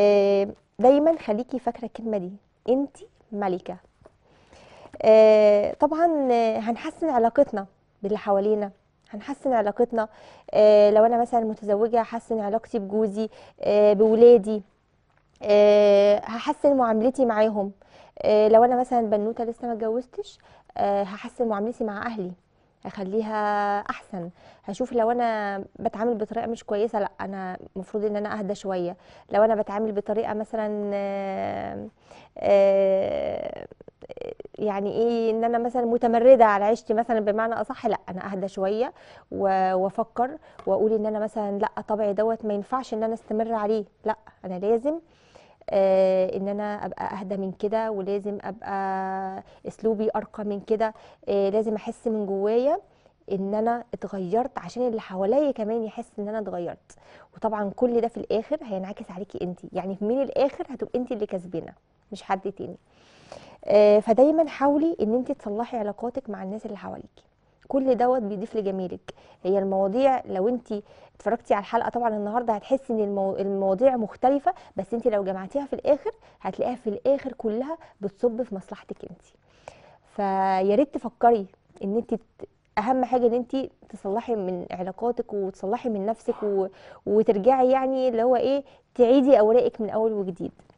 آه، دايما خليكي فاكره الكلمه دي انت ملكه آه، طبعا آه، هنحسن علاقتنا باللي حوالينا هنحسن علاقتنا لو انا مثلا متزوجه هحسن علاقتي بجوزي بولادي هحسن معاملتي معاهم لو انا مثلا بنوته لسه ما اتجوزتش هحسن معاملتي مع اهلي اخليها احسن هشوف لو انا بتعامل بطريقه مش كويسه لا انا المفروض ان انا اهدى شويه لو انا بتعامل بطريقه مثلا آه، آه، يعني ايه ان انا مثلا متمرده على عيشتي مثلا بمعنى اصح لا انا اهدى شويه وافكر واقول ان انا مثلا لا طبعي دوت ما ينفعش ان انا استمر عليه لا انا لازم آه، ان انا ابقى اهدى من كده ولازم ابقى اسلوبي ارقى من كده آه، لازم احس من جوايا ان انا اتغيرت عشان اللي حواليا كمان يحس ان انا اتغيرت وطبعا كل ده في الاخر هينعكس عليكي انت يعني من الاخر هتبقي انت اللي كسبانه مش حد تاني آه، فدايما حاولي ان انت تصلحي علاقاتك مع الناس اللي حواليكي كل دوت بيضيف لجمالك هي المواضيع لو انت اتفرجتي على الحلقه طبعا النهارده هتحسي ان المواضيع مختلفه بس انت لو جمعتيها في الاخر هتلاقيها في الاخر كلها بتصب في مصلحتك انت فيا ريت تفكري ان انت اهم حاجه ان انت تصلحي من علاقاتك وتصلحي من نفسك و... وترجعي يعني اللي هو ايه تعيدي اوراقك من اول وجديد